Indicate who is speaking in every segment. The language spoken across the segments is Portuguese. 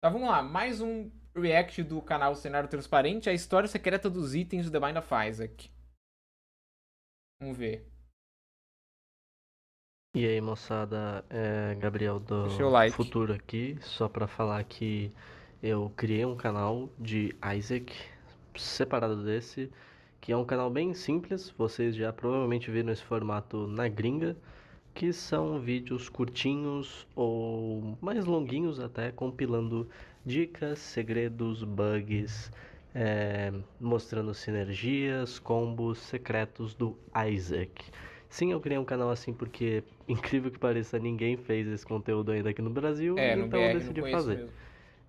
Speaker 1: Tá, vamos lá. Mais um react do canal Cenário Transparente, a história secreta dos itens do The Mind of Isaac. Vamos ver.
Speaker 2: E aí, moçada, é Gabriel do like. Futuro aqui, só para falar que eu criei um canal de Isaac separado desse, que é um canal bem simples, vocês já provavelmente viram esse formato na gringa que são vídeos curtinhos ou mais longuinhos até, compilando dicas, segredos, bugs, é, mostrando sinergias, combos secretos do Isaac. Sim, eu criei um canal assim porque, incrível que pareça, ninguém fez esse conteúdo ainda aqui no Brasil, é, então no BR, eu decidi fazer. Mesmo.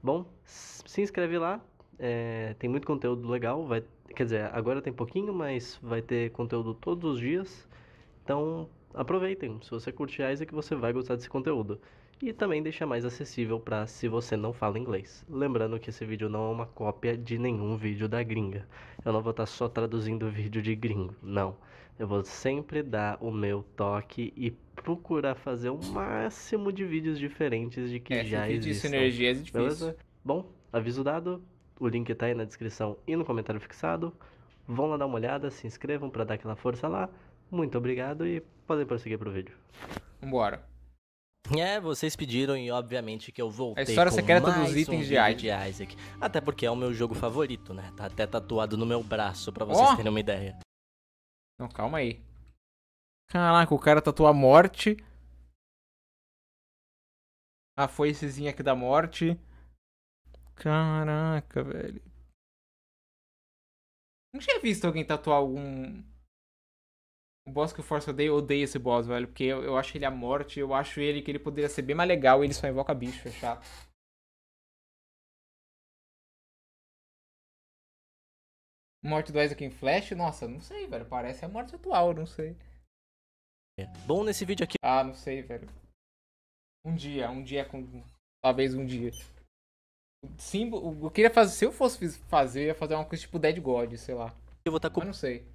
Speaker 2: Bom, se inscreve lá, é, tem muito conteúdo legal, vai, quer dizer, agora tem pouquinho, mas vai ter conteúdo todos os dias. Então aproveitem. Se você curtir é que você vai gostar desse conteúdo. E também deixa mais acessível para se você não fala inglês. Lembrando que esse vídeo não é uma cópia de nenhum vídeo da gringa. Eu não vou estar tá só traduzindo vídeo de gringo, não. Eu vou sempre dar o meu toque e procurar fazer o máximo de vídeos diferentes de que é, já existem. Esse sinergia é difícil. Beleza? Bom, aviso dado. O link está aí na descrição e no comentário fixado. Vão lá dar uma olhada, se inscrevam para dar aquela força lá. Muito obrigado e podem prosseguir pro vídeo. Vambora. É, vocês pediram e obviamente que eu voltei. A história secreta dos itens um de, Isaac. de Isaac. Até porque é o meu jogo favorito, né? Tá até tatuado no meu braço, pra vocês oh! terem uma ideia. Não, calma aí.
Speaker 1: Caraca, o cara tatuou
Speaker 3: a morte. A foicezinha aqui da morte. Caraca, velho.
Speaker 1: Não tinha visto alguém tatuar algum o boss que o Force odeia, eu odeio esse boss, velho.
Speaker 3: Porque eu, eu acho ele a morte, eu acho ele que ele poderia ser bem mais legal e ele só invoca bicho, é chato. Morte do Isaac em Flash? Nossa, não sei, velho. Parece a morte atual, não sei. É bom
Speaker 1: nesse vídeo aqui. Ah, não sei, velho. Um dia, um dia com. Talvez um dia. Sim, Eu queria fazer. Se eu fosse fazer, eu ia fazer uma coisa tipo Dead God, sei lá.
Speaker 2: Eu vou estar tá com. Mas não sei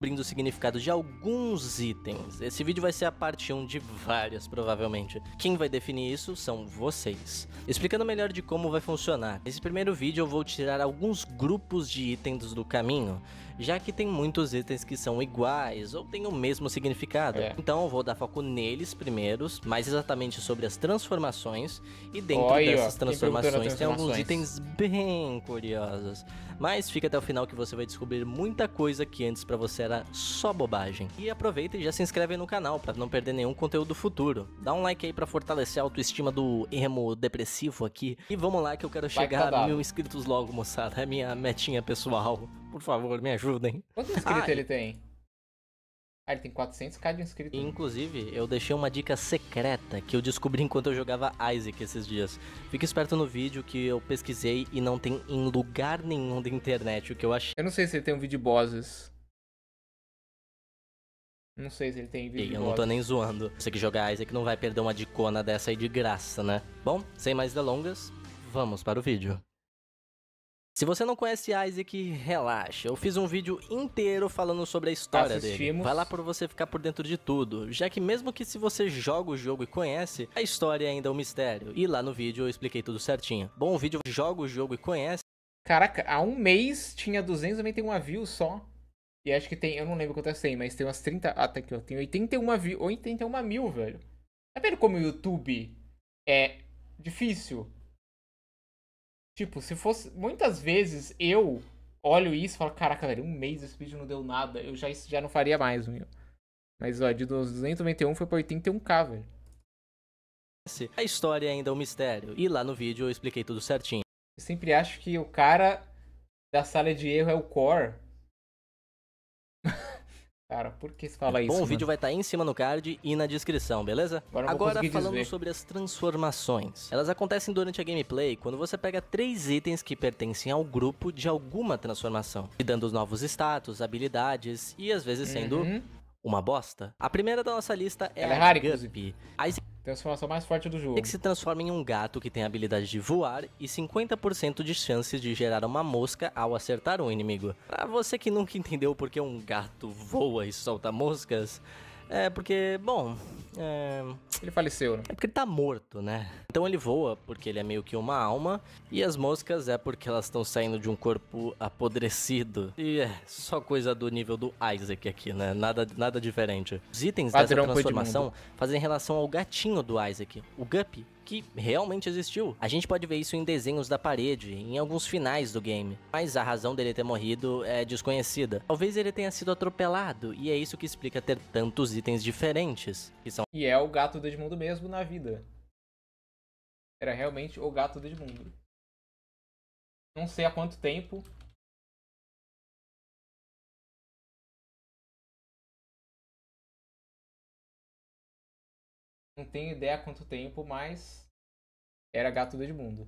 Speaker 2: descobrindo o significado de alguns itens. Esse vídeo vai ser a parte 1 de várias, provavelmente. Quem vai definir isso são vocês. Explicando melhor de como vai funcionar. Nesse primeiro vídeo eu vou tirar alguns grupos de itens do caminho, já que tem muitos itens que são iguais ou têm o mesmo significado. É. Então eu vou dar foco neles primeiros, mais exatamente sobre as transformações, e dentro dessas transformações, transformações tem alguns itens bem curiosos. Mas fica até o final que você vai descobrir muita coisa que antes para você era só bobagem. E aproveita e já se inscreve no canal para não perder nenhum conteúdo futuro. Dá um like aí para fortalecer a autoestima do emo depressivo aqui. E vamos lá que eu quero chegar a mil inscritos logo, moçada. É minha metinha pessoal. Por favor, me ajudem. Quantos inscritos ah, ele tem?
Speaker 1: Ah, ele tem 400k
Speaker 2: de inscritos. Né? Inclusive, eu deixei uma dica secreta que eu descobri enquanto eu jogava Isaac esses dias. Fique esperto no vídeo que eu pesquisei e não tem em lugar nenhum da internet o que eu achei. Eu não sei se ele tem um vídeo bosses.
Speaker 1: Não sei se ele tem vídeo. E eu não tô nem
Speaker 2: zoando. Você que joga Isaac não vai perder uma dicona dessa aí de graça, né? Bom, sem mais delongas, vamos para o vídeo. Se você não conhece Isaac, relaxa. Eu fiz um vídeo inteiro falando sobre a história Assistimos. dele. Vai lá para você ficar por dentro de tudo, já que mesmo que se você joga o jogo e conhece, a história ainda é um mistério. E lá no vídeo eu expliquei tudo certinho. Bom, o vídeo joga o jogo e conhece. Caraca, há um mês
Speaker 1: tinha 291 views só. E acho que tem, eu não lembro quantas tem, mas tem umas 30. Ah, tá aqui, ó. Tem 81 views, 81 mil, velho. Tá vendo como o YouTube é difícil? Tipo, se fosse. Muitas vezes eu olho isso e falo, caraca, velho, um mês esse vídeo não deu nada. Eu já, já não faria mais, meu. Mas, ó, de 291 foi pra 81k, velho.
Speaker 2: É a história ainda é um mistério. E lá no vídeo eu expliquei tudo certinho. Eu sempre acho que o cara da sala de
Speaker 1: erro é o core. Cara, por que você é fala isso? Bom, o vídeo vai
Speaker 2: estar tá em cima no card e na descrição, beleza? Agora, Agora falando desver. sobre as transformações. Elas acontecem durante a gameplay quando você pega três itens que pertencem ao grupo de alguma transformação, te dando novos status, habilidades e às vezes sendo uhum uma bosta. A primeira da nossa lista é, Ela a é A Transformação mais forte do jogo. que se transforma em um gato que tem a habilidade de voar e 50% de chances de gerar uma mosca ao acertar um inimigo. Pra você que nunca entendeu por que um gato voa e solta moscas, é porque, bom, é... Ele faleceu, né? É porque ele tá morto, né? Então ele voa porque ele é meio que uma alma. E as moscas é porque elas estão saindo de um corpo apodrecido. E é só coisa do nível do Isaac aqui, né? Nada, nada diferente. Os itens Padrão ah, dessa transformação fazem relação ao gatinho do Isaac, o Guppy que realmente existiu. A gente pode ver isso em desenhos da parede, em alguns finais do game, mas a razão dele ter morrido é desconhecida. Talvez ele tenha sido atropelado, e é isso que explica ter tantos itens diferentes, que são... E é o
Speaker 1: gato Edmundo mesmo na vida. Era
Speaker 3: realmente o gato do Edmundo. Não sei há quanto tempo. Não tenho ideia há quanto tempo, mas
Speaker 2: era gato do Edmundo.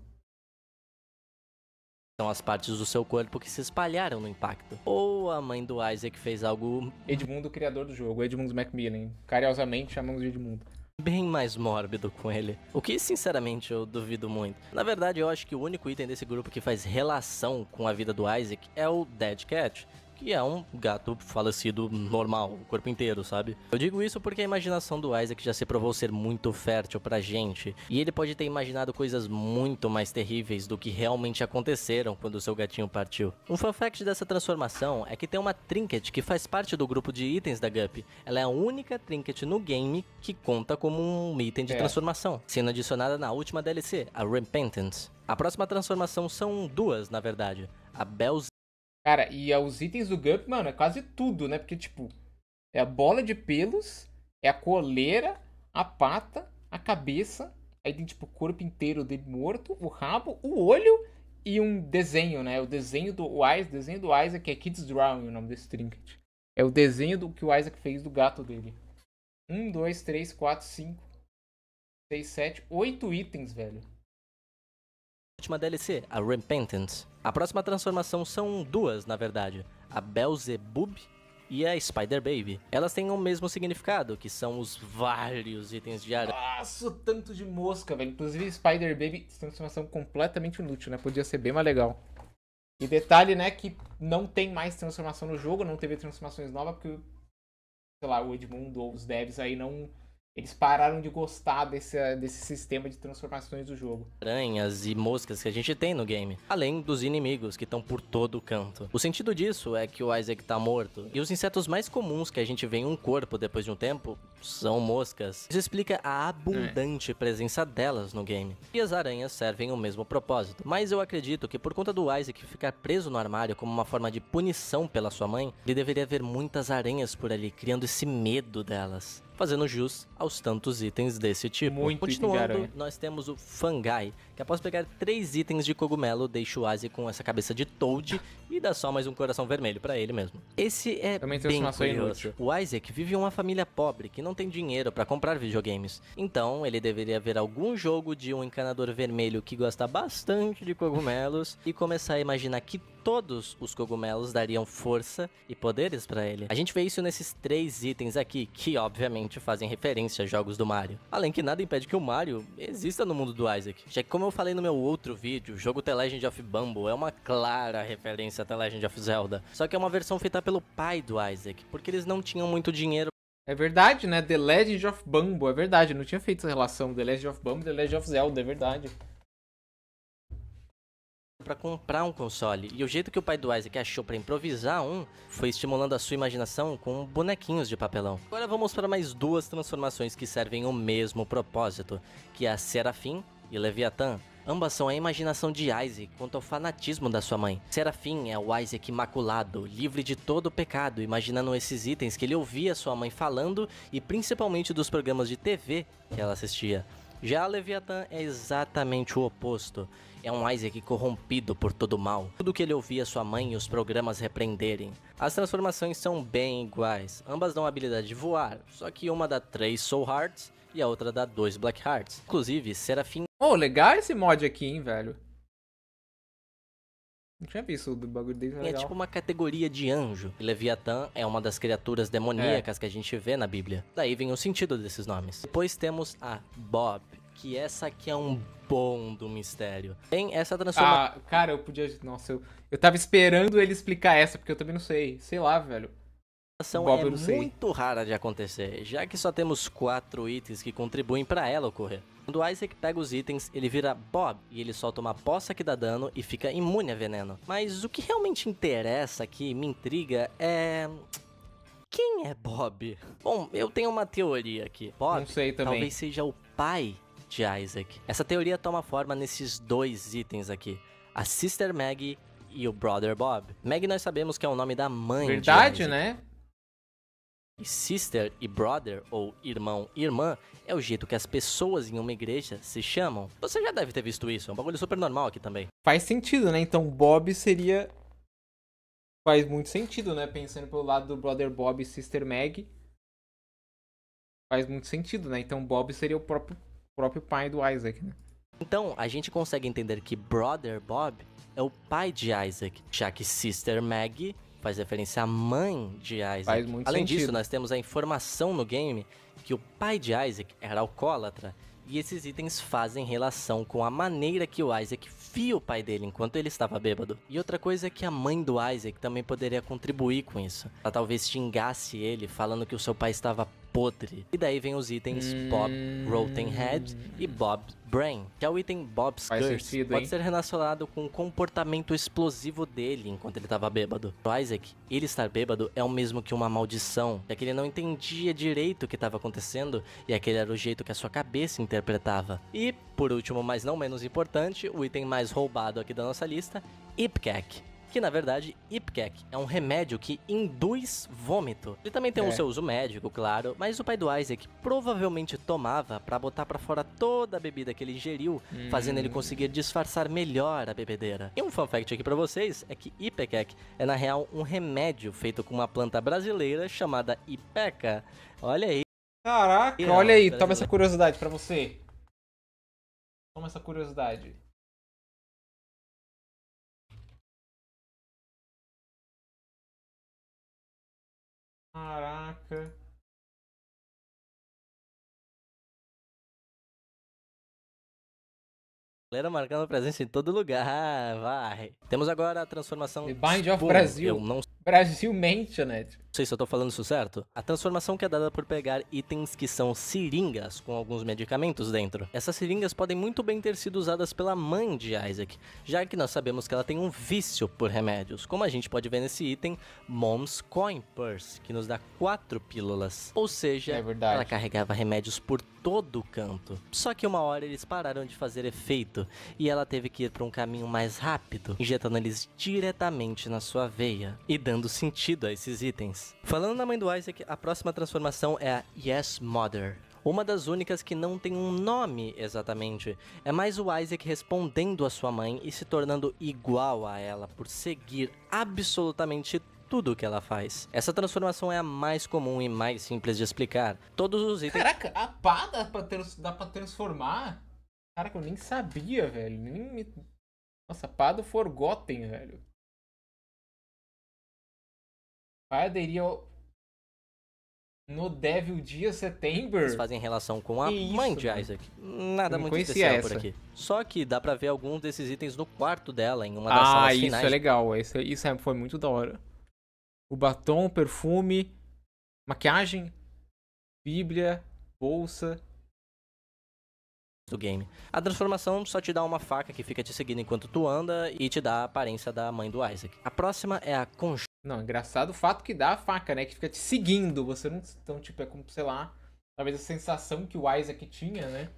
Speaker 2: São as partes do seu corpo que se espalharam no impacto. Ou a mãe do Isaac fez algo. Edmundo, criador do jogo, Edmundo Macmillan. Cariosamente chamamos de Edmundo bem mais mórbido com ele. O que, sinceramente, eu duvido muito. Na verdade, eu acho que o único item desse grupo que faz relação com a vida do Isaac é o Dead Cat que é um gato falecido normal, o corpo inteiro, sabe? Eu digo isso porque a imaginação do Isaac já se provou ser muito fértil pra gente, e ele pode ter imaginado coisas muito mais terríveis do que realmente aconteceram quando seu gatinho partiu. Um fun fact dessa transformação é que tem uma trinket que faz parte do grupo de itens da Guppy. Ela é a única trinket no game que conta como um item de é. transformação, sendo adicionada na última DLC, a Repentance. A próxima transformação são duas, na verdade. A Bells Cara, e é os itens do Gump, mano, é quase tudo, né? Porque, tipo, é a bola de pelos,
Speaker 1: é a coleira, a pata, a cabeça, aí tem, tipo, o corpo inteiro dele morto, o rabo, o olho e um desenho, né? O desenho do o Isaac, desenho do Isaac é Kids Drawing, o nome desse trinket. É o desenho do que o Isaac fez do gato dele. Um, dois, três, quatro, cinco, seis, sete, oito itens, velho
Speaker 2: última DLC, a Repentance. A próxima transformação são duas, na verdade, a Belzebub e a Spider Baby. Elas têm o mesmo significado, que são os vários itens de aranha.
Speaker 1: Nossa, tanto de mosca, velho. Inclusive, Spider Baby, transformação completamente inútil, né? Podia ser bem mais legal. E detalhe, né, que não tem mais transformação no jogo, não teve transformações novas, porque, sei lá, o Edmundo ou os devs aí não eles pararam de gostar desse, ah, desse sistema de transformações do jogo.
Speaker 2: Aranhas e moscas que a gente tem no game, além dos inimigos que estão por todo o canto. O sentido disso é que o Isaac tá morto, e os insetos mais comuns que a gente vê em um corpo depois de um tempo são moscas. Isso explica a abundante é. presença delas no game. E as aranhas servem o mesmo propósito. Mas eu acredito que por conta do Isaac ficar preso no armário como uma forma de punição pela sua mãe, ele deveria ver muitas aranhas por ali, criando esse medo delas fazendo jus aos tantos itens desse tipo. Muito Continuando, nós temos o Fangai, que após pegar três itens de cogumelo, deixa o Aze com essa cabeça de Toad e dá só mais um coração vermelho para ele mesmo. Esse é Também bem curioso. O Isaac vive em uma família pobre que não tem dinheiro para comprar videogames. Então, ele deveria ver algum jogo de um encanador vermelho que gosta bastante de cogumelos e começar a imaginar que todos os cogumelos dariam força e poderes para ele. A gente vê isso nesses três itens aqui, que obviamente fazem referência a jogos do Mario. Além que nada impede que o Mario exista no mundo do Isaac, já que como eu falei no meu outro vídeo, o jogo The Legend of Bumble é uma clara referência a The Legend of Zelda, só que é uma versão feita pelo pai do Isaac, porque eles não tinham muito dinheiro é verdade,
Speaker 1: né? The Legend of Bumble, é verdade. Eu não tinha feito essa relação. The Legend of Bumble, The Legend of Zelda, é verdade
Speaker 2: para comprar um console. E o jeito que o pai do Isaac achou para improvisar um foi estimulando a sua imaginação com bonequinhos de papelão. Agora vamos para mais duas transformações que servem o mesmo propósito, que é a Serafim e Leviatã. Ambas são a imaginação de Isaac quanto ao fanatismo da sua mãe. Serafim é o Isaac imaculado, livre de todo pecado, imaginando esses itens que ele ouvia sua mãe falando e principalmente dos programas de TV que ela assistia. Já Leviatã é exatamente o oposto. É um Isaac corrompido por todo mal. Tudo que ele ouvia sua mãe e os programas repreenderem. As transformações são bem iguais. Ambas dão a habilidade de voar, só que uma dá 3 Soul Hearts e a outra dá 2 Black Hearts. Inclusive, Serafim... Oh, legal esse mod aqui, hein, velho.
Speaker 1: Não tinha visto o bagulho dele. É, é tipo
Speaker 2: uma categoria de anjo. Leviatã é uma das criaturas demoníacas é. que a gente vê na Bíblia. Daí vem o sentido desses nomes. Depois temos a Bob, que essa aqui é um bom do mistério. Tem essa transformação. Ah, cara, eu podia. Nossa, eu, eu tava esperando ele explicar essa, porque eu também não sei. Sei lá, velho Bob é muito rara de acontecer, já que só temos quatro itens que contribuem para ela ocorrer. Quando Isaac pega os itens, ele vira Bob e ele solta uma poça que dá dano e fica imune a veneno. Mas o que realmente interessa aqui, me intriga, é. Quem é Bob? Bom, eu tenho uma teoria aqui. Bob talvez seja o pai de Isaac. Essa teoria toma forma nesses dois itens aqui: a Sister Maggie e o Brother Bob. Maggie nós sabemos que é o nome da mãe Verdade, de né? sister e brother, ou irmão e irmã, é o jeito que as pessoas em uma igreja se chamam. Você já deve ter visto isso, é um bagulho super normal aqui também.
Speaker 1: Faz sentido, né? Então Bob seria. Faz muito sentido, né? Pensando pelo lado do brother Bob e sister Meg.
Speaker 2: Faz muito sentido, né? Então Bob seria o próprio, próprio pai do Isaac, né? Então, a gente consegue entender que brother Bob é o pai de Isaac, já que sister Maggie faz referência à mãe de Isaac. Faz muito Além sentido. disso, nós temos a informação no game que o pai de Isaac era alcoólatra e esses itens fazem relação com a maneira que o Isaac via o pai dele enquanto ele estava bêbado. E outra coisa é que a mãe do Isaac também poderia contribuir com isso. Ela talvez xingasse ele, falando que o seu pai estava podre. E daí vem os itens hum... Bob Rotten Head e Bob Brain, que é o item Bob's Faz Curse. Sentido, pode ser relacionado com o comportamento explosivo dele enquanto ele estava bêbado. Para Isaac, ele estar bêbado é o mesmo que uma maldição, já é que ele não entendia direito o que estava acontecendo e aquele era o jeito que a sua cabeça interpretava. E, por último, mas não menos importante, o item mais roubado aqui da nossa lista, Ipkek que na verdade Ipkek é um remédio que induz vômito. Ele também tem é. seu uso médico, claro, mas o pai do Isaac provavelmente tomava para botar para fora toda a bebida que ele ingeriu, hum. fazendo ele conseguir disfarçar melhor a bebedeira. E um fun fact aqui para vocês é que Ipekek é na real um remédio feito com uma planta brasileira chamada Ipeca. Olha aí. Caraca, olha aí, toma essa curiosidade para você.
Speaker 3: Toma essa curiosidade. Caraca.
Speaker 2: Galera marcando presença em todo lugar, vai. Temos agora a transformação... The Bind of Pô, Brasil. mente, não... Brasil sei se eu tô falando isso certo, a transformação que é dada por pegar itens que são seringas com alguns medicamentos dentro. Essas seringas podem muito bem ter sido usadas pela mãe de Isaac, já que nós sabemos que ela tem um vício por remédios, como a gente pode ver nesse item Mom's Coin Purse, que nos dá quatro pílulas. Ou seja, é ela carregava remédios por todo canto. Só que uma hora eles pararam de fazer efeito e ela teve que ir para um caminho mais rápido, injetando eles diretamente na sua veia e dando sentido a esses itens. Falando na mãe do Isaac, a próxima transformação é a Yes Mother. Uma das únicas que não tem um nome exatamente. É mais o Isaac respondendo a sua mãe e se tornando igual a ela por seguir absolutamente tudo que ela faz. Essa transformação é a mais comum e mais simples de explicar. Todos os itens. Caraca,
Speaker 1: a pá dá pra, ter, dá pra transformar? Caraca, eu nem sabia,
Speaker 3: velho. Nem me... Nossa, pá do Forgotten, velho vai aderir ao... no Devil Dia
Speaker 2: September. Eles fazem relação com a isso, mãe de Isaac. Nada muito especial essa. por aqui. Só que dá para ver alguns desses itens no quarto dela, em uma das ah, salas finais. Ah, isso é
Speaker 1: legal. Isso, isso é, foi muito da hora. O batom, perfume, maquiagem, bíblia,
Speaker 2: bolsa, do game. A transformação só te dá uma faca que fica te seguindo enquanto tu anda e te dá a aparência da mãe do Isaac. A próxima é a Conjura. Não, engraçado o fato que dá a faca, né? Que fica te seguindo. Você não. Então, tipo, é como, sei lá.
Speaker 1: Talvez a sensação que o Isaac tinha, né?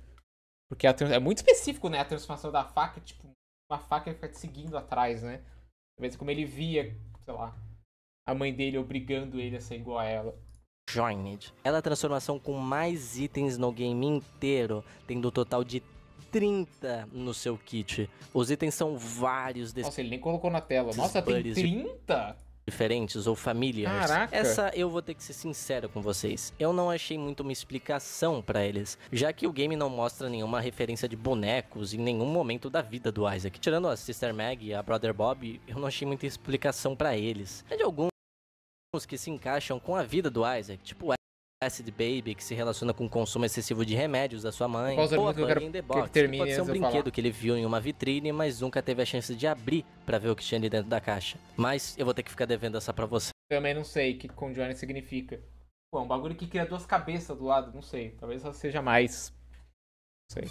Speaker 1: Porque trans... é muito específico, né? A transformação da faca, tipo, uma faca fica te seguindo atrás, né? Talvez como ele via, sei lá, a mãe dele obrigando ele a ser igual a ela.
Speaker 2: Joined. Ela é a transformação com mais itens no game inteiro, tendo um total de 30 no seu kit. Os itens são vários. Des... Nossa, ele nem colocou na tela. Nossa, tem 30? diferentes ou familiares. Caraca. Essa eu vou ter que ser sincero com vocês. Eu não achei muito uma explicação para eles, já que o game não mostra nenhuma referência de bonecos em nenhum momento da vida do Isaac. Tirando a Sister Meg e a Brother Bob, eu não achei muita explicação para eles. É de alguns que se encaixam com a vida do Isaac, tipo Acid Baby, que se relaciona com o consumo excessivo de remédios da sua mãe. Ou é a Bunny quero... in the Box, que, termine, que pode ser um brinquedo falar. que ele viu em uma vitrine, mas nunca teve a chance de abrir para ver o que tinha ali dentro da caixa. Mas eu vou ter que ficar devendo essa pra você.
Speaker 1: Eu Também não sei o que Conjoining significa. Pô, é um bagulho que cria duas cabeças do lado, não sei. Talvez só seja
Speaker 2: mais. Não sei.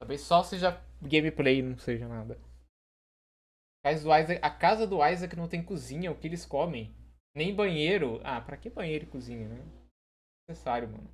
Speaker 1: Talvez só seja gameplay, não seja nada. A casa do Isaac não tem cozinha, o que eles comem? Nem banheiro. Ah, para que banheiro e cozinha, né? necessário, mano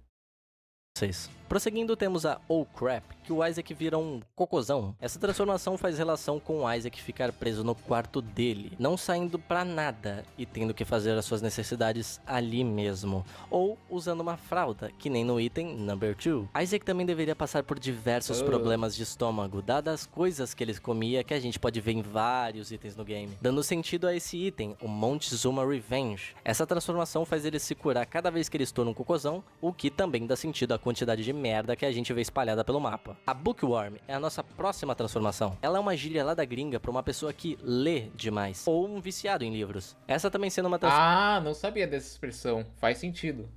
Speaker 2: vocês. Prosseguindo, temos a Oh Crap, que o Isaac vira um cocôzão. Essa transformação faz relação com o Isaac ficar preso no quarto dele, não saindo para nada e tendo que fazer as suas necessidades ali mesmo, ou usando uma fralda, que nem no item number 2. Isaac também deveria passar por diversos oh. problemas de estômago, dadas as coisas que ele comia que a gente pode ver em vários itens no game. Dando sentido a esse item, o Montezuma Revenge. Essa transformação faz ele se curar cada vez que ele estoura um cocôzão, o que também dá sentido à quantidade de merda que a gente vê espalhada pelo mapa. A Bookworm é a nossa próxima transformação. Ela é uma gíria lá da gringa pra uma pessoa que lê demais, ou um viciado em livros. Essa também sendo uma transformação... Ah, não sabia dessa expressão. Faz sentido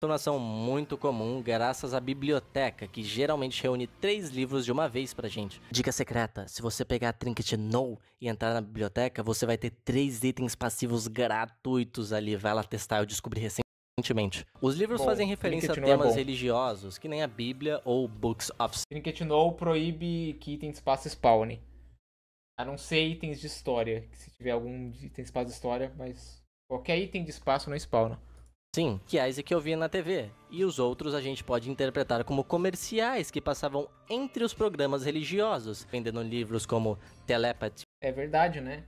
Speaker 2: transformação muito comum graças à biblioteca, que geralmente reúne três livros de uma vez pra gente. Dica secreta: se você pegar a Trinket No e entrar na biblioteca, você vai ter três itens passivos gratuitos ali. Vai lá testar, eu descobri recentemente recentemente. Os livros Bom, fazem referência a é temas é religiosos, que nem a Bíblia ou Books of... Trinket No proíbe que
Speaker 1: itens façam spawn. A não ser itens de história, se tiver algum item de espaço de
Speaker 2: história, mas qualquer item de espaço não spawna. Sim, que é esse que eu via na TV. E os outros a gente pode interpretar como comerciais que passavam entre os programas religiosos, vendendo livros como Telepathy. É verdade, né?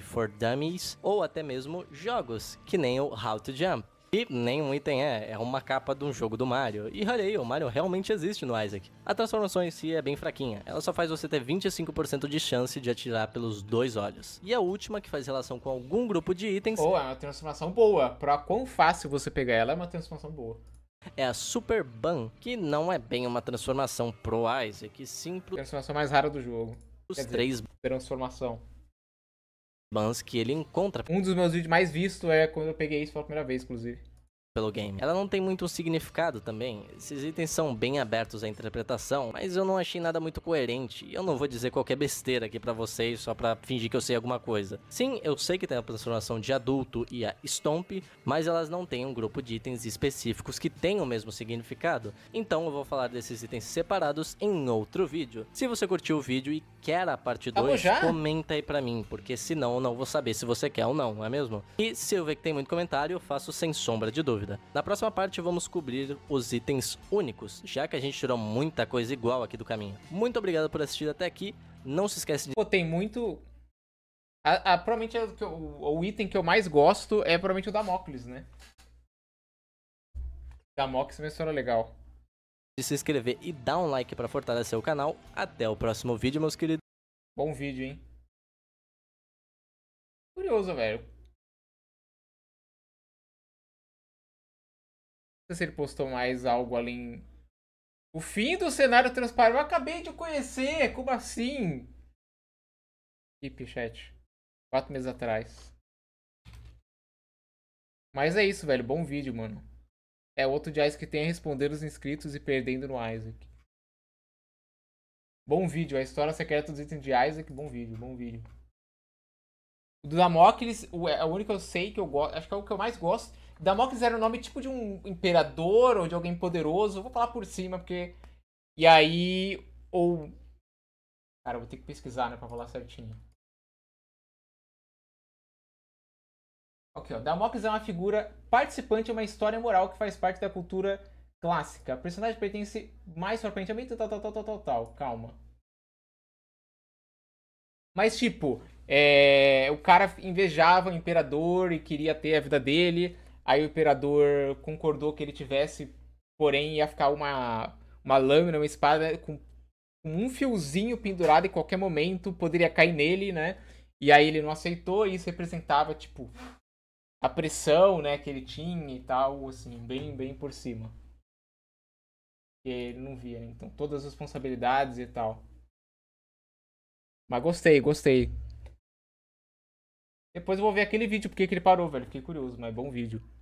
Speaker 2: for Dummies ou até mesmo jogos, que nem o How to Jump. E nenhum item é, é uma capa de um jogo do Mario. E olha aí, o Mario realmente existe no Isaac. A transformação em si é bem fraquinha, ela só faz você ter 25% de chance de atirar pelos dois olhos. E a última, que faz relação com algum grupo de itens. Boa, oh, é uma transformação boa, pra quão fácil você pegar ela, é uma transformação boa é a Super Ban, que não é bem uma transformação pro Isaac, Simples. Transformação mais rara do jogo. Os Quer três... Dizer, transformação bans que ele encontra. Um dos meus vídeos mais vistos é quando eu peguei isso pela primeira vez, inclusive pelo game. Ela não tem muito significado também, esses itens são bem abertos à interpretação, mas eu não achei nada muito coerente, e eu não vou dizer qualquer besteira aqui para vocês só para fingir que eu sei alguma coisa. Sim, eu sei que tem a transformação de adulto e a Stomp, mas elas não têm um grupo de itens específicos que tenham o mesmo significado, então eu vou falar desses itens separados em outro vídeo. Se você curtiu o vídeo e quer a parte 2, comenta aí pra mim, porque senão eu não vou saber se você quer ou não, não é mesmo? E se eu ver que tem muito comentário, eu faço sem sombra de dúvida dúvida. Na próxima parte vamos cobrir os itens únicos, já que a gente tirou muita coisa igual aqui do caminho. Muito obrigado por assistir até aqui. Não se esquece de. Pô, tem muito.
Speaker 1: A, a, provavelmente é o, o, o, item que eu mais gosto é provavelmente o Damocles, né?
Speaker 2: Damocles menciona legal. De se inscrever e dar um like para fortalecer o canal. Até o próximo vídeo, meus queridos. Bom vídeo, hein?
Speaker 3: Curioso, velho. sei se ele postou mais algo além. O fim do
Speaker 1: cenário transparente. Eu acabei de conhecer, como assim? e pichete. Quatro meses atrás. Mas é isso, velho. Bom vídeo, mano. É outro de Isaac que tem a responder os inscritos e perdendo no Isaac. Bom vídeo, a história secreta dos itens de Isaac, bom vídeo, bom vídeo. O do Damocles, o, é o único que eu sei que eu gosto, acho que é o que eu mais gosto, Damocles era o nome tipo de um imperador ou de alguém poderoso. vou falar por cima, porque.
Speaker 3: E aí. Ou. Cara, vou ter que pesquisar, né, pra falar certinho. Ok, ó. Damocles é uma figura
Speaker 1: participante de uma história moral que faz parte da cultura clássica. O personagem pertence mais frequentemente. Tal, tal, tal, tal, tal, tal. Calma. Mas, tipo, é... o cara invejava o imperador e queria ter a vida dele. Aí o imperador concordou que ele tivesse, porém ia ficar uma, uma lâmina, uma espada com, com um fiozinho pendurado em qualquer momento, poderia cair nele, né? E aí ele não aceitou e isso representava, tipo, a pressão, né, que ele tinha e tal, assim, bem, bem por cima. E ele não via, né? Então, todas as responsabilidades e tal. Mas gostei, gostei.
Speaker 3: Depois eu vou ver aquele vídeo porque que ele parou, velho. Fiquei curioso, mas é bom vídeo.